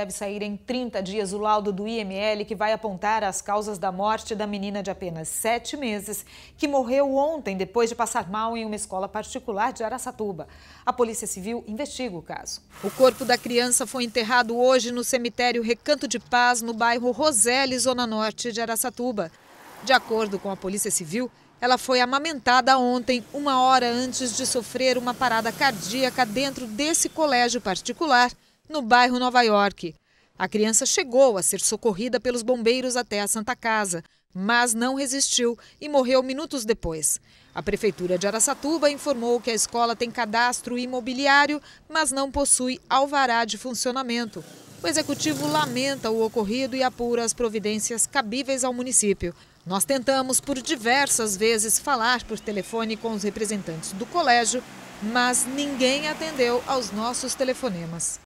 Deve sair em 30 dias o laudo do IML que vai apontar as causas da morte da menina de apenas 7 meses, que morreu ontem depois de passar mal em uma escola particular de Araçatuba. A Polícia Civil investiga o caso. O corpo da criança foi enterrado hoje no cemitério Recanto de Paz, no bairro Roseli, zona norte de Araçatuba. De acordo com a Polícia Civil, ela foi amamentada ontem, uma hora antes de sofrer uma parada cardíaca dentro desse colégio particular no bairro Nova York. A criança chegou a ser socorrida pelos bombeiros até a Santa Casa, mas não resistiu e morreu minutos depois. A Prefeitura de Araçatuba informou que a escola tem cadastro imobiliário, mas não possui alvará de funcionamento. O executivo lamenta o ocorrido e apura as providências cabíveis ao município. Nós tentamos por diversas vezes falar por telefone com os representantes do colégio, mas ninguém atendeu aos nossos telefonemas.